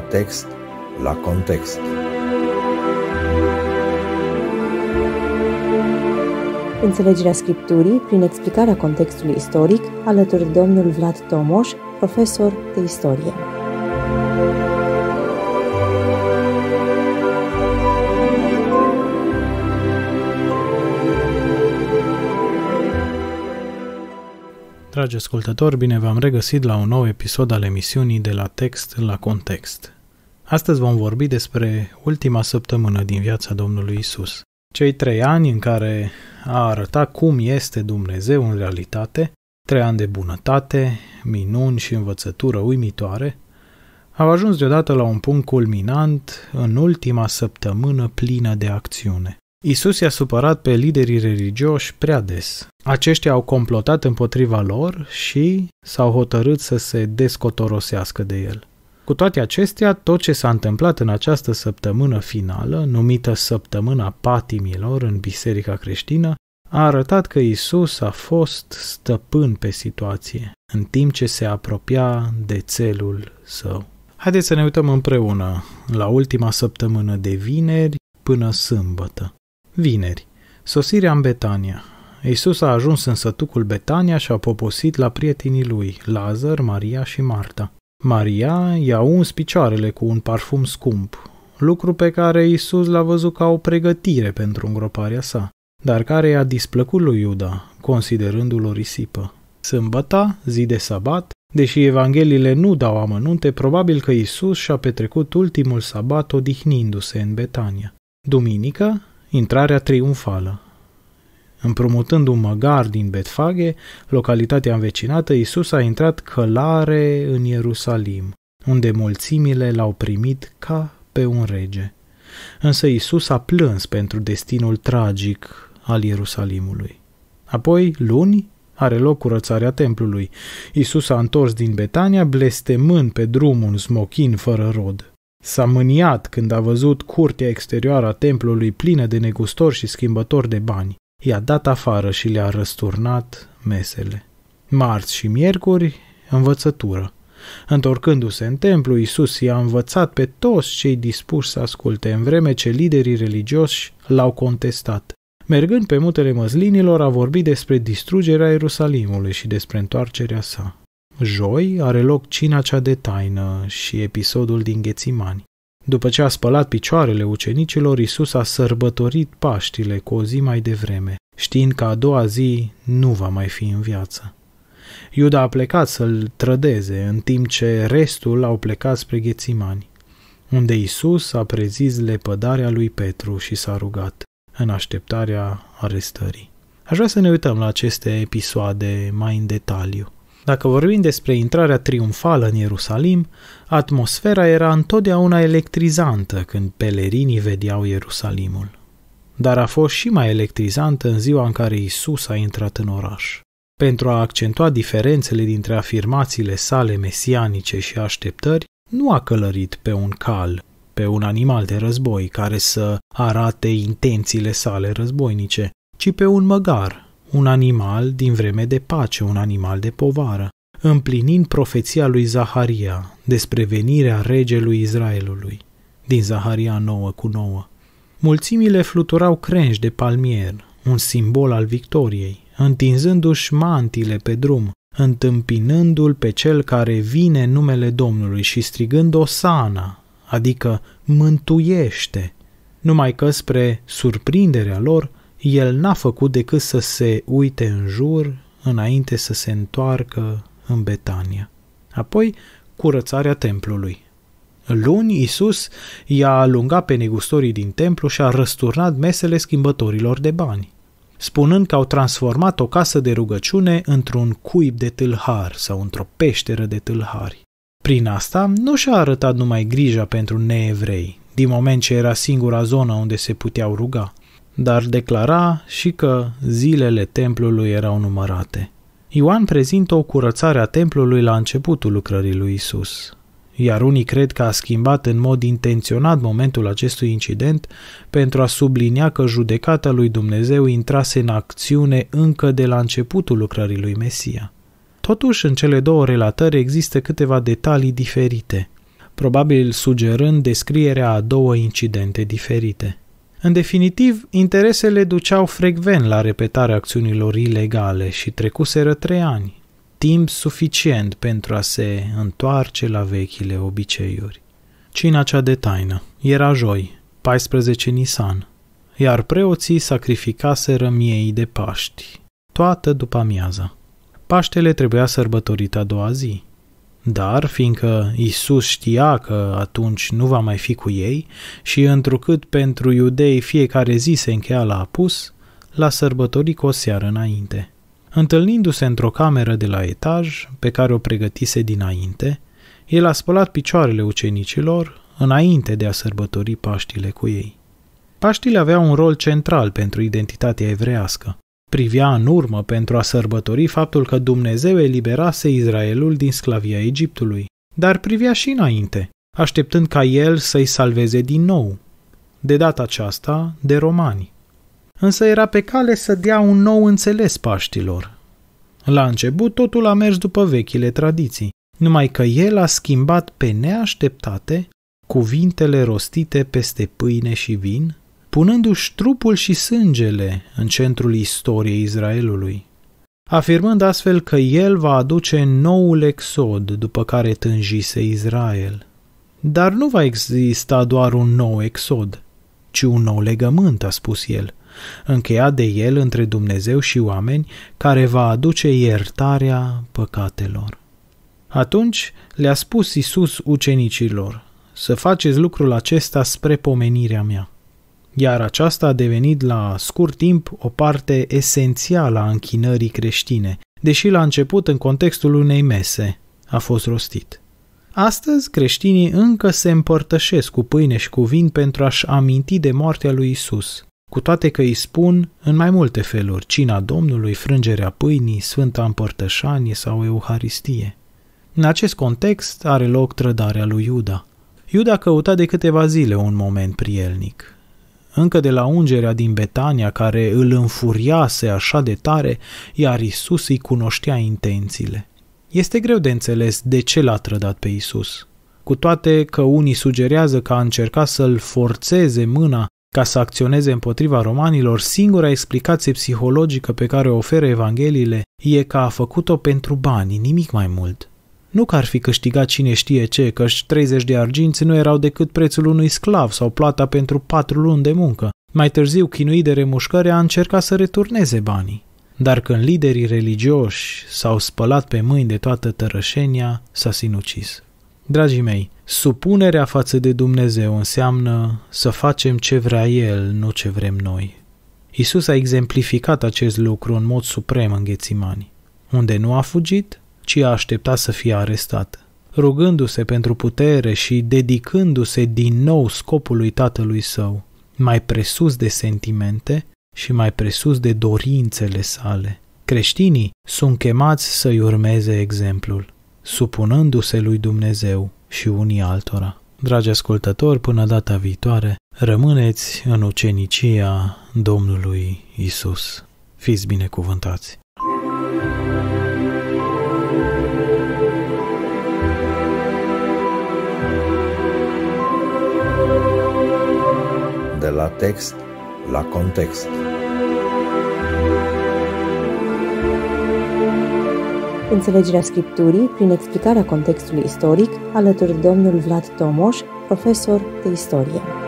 la text la context. Înțelegerea Scripturii prin explicarea contextului istoric alături de domnul Vlad Tomoș, profesor de istorie. Dragi ascultători, bine v-am regăsit la un nou episod al emisiunii de la text la context. Astăzi vom vorbi despre ultima săptămână din viața Domnului Isus. Cei trei ani în care a arătat cum este Dumnezeu în realitate, trei ani de bunătate, minuni și învățătură uimitoare, au ajuns deodată la un punct culminant în ultima săptămână plină de acțiune. Isus i-a supărat pe liderii religioși prea des. Aceștia au complotat împotriva lor și s-au hotărât să se descotorosească de el. Cu toate acestea, tot ce s-a întâmplat în această săptămână finală, numită Săptămâna Patimilor în Biserica Creștină, a arătat că Isus a fost stăpân pe situație, în timp ce se apropia de țelul său. Haideți să ne uităm împreună la ultima săptămână de vineri până sâmbătă. Vineri. Sosirea în Betania. Iisus a ajuns în sătucul Betania și a poposit la prietenii lui, Lazar, Maria și Marta. Maria i-a uns picioarele cu un parfum scump, lucru pe care Iisus l-a văzut ca o pregătire pentru îngroparea sa, dar care i-a displăcut lui Iuda, considerându-l o risipă. Sâmbăta, zi de sabat, deși evangheliile nu dau amănunte, probabil că Iisus și-a petrecut ultimul sabat odihnindu-se în Betania. Duminică, Intrarea triumfală Împrumutând un măgar din Betfage, localitatea învecinată, Isus a intrat călare în Ierusalim, unde mulțimile l-au primit ca pe un rege. Însă Isus a plâns pentru destinul tragic al Ierusalimului. Apoi, luni, are loc curățarea templului. Isus a întors din Betania, blestemând pe drum un smochin fără rod. S-a mâniat când a văzut curtea exterioară a templului plină de negustori și schimbători de bani. I-a dat afară și le-a răsturnat mesele. Marți și miercuri, învățătură. Întorcându-se în templu, Isus i-a învățat pe toți cei dispuși să asculte, în vreme ce liderii religioși l-au contestat. Mergând pe mutele măslinilor, a vorbit despre distrugerea Ierusalimului și despre întoarcerea sa. Joi are loc cina cea de taină și episodul din Ghețimani. După ce a spălat picioarele ucenicilor, Isus a sărbătorit Paștile cu o zi mai devreme, știind că a doua zi nu va mai fi în viață. Iuda a plecat să-l trădeze, în timp ce restul au plecat spre Ghețimani, unde Isus a prezis lepădarea lui Petru și s-a rugat, în așteptarea arestării. Aș vrea să ne uităm la aceste episoade mai în detaliu. Dacă vorbim despre intrarea triumfală în Ierusalim, atmosfera era întotdeauna electrizantă când pelerinii vedeau Ierusalimul. Dar a fost și mai electrizantă în ziua în care Isus a intrat în oraș. Pentru a accentua diferențele dintre afirmațiile sale mesianice și așteptări, nu a călărit pe un cal, pe un animal de război care să arate intențiile sale războinice, ci pe un măgar, un animal din vreme de pace, un animal de povară, împlinind profeția lui Zaharia despre venirea regelui Israelului, din Zaharia 9 cu 9. Mulțimile fluturau crengi de palmier, un simbol al victoriei, întinzându-și mantile pe drum, întâmpinându-l pe cel care vine în numele Domnului și strigând Osana, adică mântuiește, numai că spre surprinderea lor, el n-a făcut decât să se uite în jur înainte să se întoarcă în Betania. Apoi, curățarea templului. Luni, Isus i-a alungat pe negustorii din templu și a răsturnat mesele schimbătorilor de bani, spunând că au transformat o casă de rugăciune într-un cuib de tâlhar sau într-o peșteră de tâlhari. Prin asta nu și-a arătat numai grija pentru neevrei, din moment ce era singura zonă unde se puteau ruga, dar declara și că zilele templului erau numărate. Ioan prezintă o curățare a templului la începutul lucrării lui Isus, iar unii cred că a schimbat în mod intenționat momentul acestui incident pentru a sublinia că judecata lui Dumnezeu intrase în acțiune încă de la începutul lucrării lui Mesia. Totuși, în cele două relatări există câteva detalii diferite, probabil sugerând descrierea a două incidente diferite. În definitiv, interesele duceau frecvent la repetarea acțiunilor ilegale și trecuseră trei ani, timp suficient pentru a se întoarce la vechile obiceiuri. Cina cea de taină era joi, 14 Nisan, iar preoții sacrificaseră miei de Paști, toată după amiaza. Paștele trebuia sărbătorit a doua zi. Dar, fiindcă Isus știa că atunci nu va mai fi cu ei și întrucât pentru iudei fiecare zi se încheia la apus, l-a sărbătorit cu o seară înainte. Întâlnindu-se într-o cameră de la etaj, pe care o pregătise dinainte, el a spălat picioarele ucenicilor înainte de a sărbători Paștile cu ei. Paștile aveau un rol central pentru identitatea evrească privea în urmă pentru a sărbători faptul că Dumnezeu eliberase Israelul din sclavia Egiptului, dar privea și înainte, așteptând ca el să-i salveze din nou, de data aceasta de romani. Însă era pe cale să dea un nou înțeles paștilor. La început totul a mers după vechile tradiții, numai că el a schimbat pe neașteptate cuvintele rostite peste pâine și vin punându-și trupul și sângele în centrul istoriei Israelului, afirmând astfel că el va aduce noul exod după care tânjise Israel. Dar nu va exista doar un nou exod, ci un nou legământ, a spus el, încheiat de el între Dumnezeu și oameni, care va aduce iertarea păcatelor. Atunci le-a spus Isus ucenicilor, să faceți lucrul acesta spre pomenirea mea iar aceasta a devenit la scurt timp o parte esențială a închinării creștine, deși la început în contextul unei mese a fost rostit. Astăzi, creștinii încă se împărtășesc cu pâine și cu vin pentru a-și aminti de moartea lui Isus, cu toate că îi spun în mai multe feluri cina Domnului, frângerea pâinii, sfânta împărtășanie sau euharistie. În acest context are loc trădarea lui Iuda. Iuda căuta de câteva zile un moment prielnic, încă de la ungerea din Betania care îl înfuriase așa de tare, iar Isus îi cunoștea intențiile. Este greu de înțeles de ce l-a trădat pe Isus. Cu toate că unii sugerează că a încercat să-l forțeze mâna ca să acționeze împotriva romanilor, singura explicație psihologică pe care o oferă Evangheliile e că a făcut-o pentru bani, nimic mai mult. Nu că ar fi câștigat cine știe ce, căci 30 de arginți nu erau decât prețul unui sclav sau plata pentru patru luni de muncă. Mai târziu, chinuit de remușcări, a încercat să returneze banii. Dar când liderii religioși s-au spălat pe mâini de toată tărășenia, s-a sinucis. Dragii mei, supunerea față de Dumnezeu înseamnă să facem ce vrea El, nu ce vrem noi. Isus a exemplificat acest lucru în mod suprem în Ghețimani, unde nu a fugit, ci a aștepta să fie arestat. Rugându-se pentru putere și dedicându-se din nou scopului tatălui său, mai presus de sentimente și mai presus de dorințele sale. Creștinii sunt chemați să-i urmeze exemplul, supunându-se lui Dumnezeu și unii altora. Dragi ascultători, până data viitoare, rămâneți în ucenicia Domnului Isus. Fiți binecuvântați! text la context. Înțelegerea Scripturii prin explicarea contextului istoric alături de domnul Vlad Tomoș, profesor de istorie.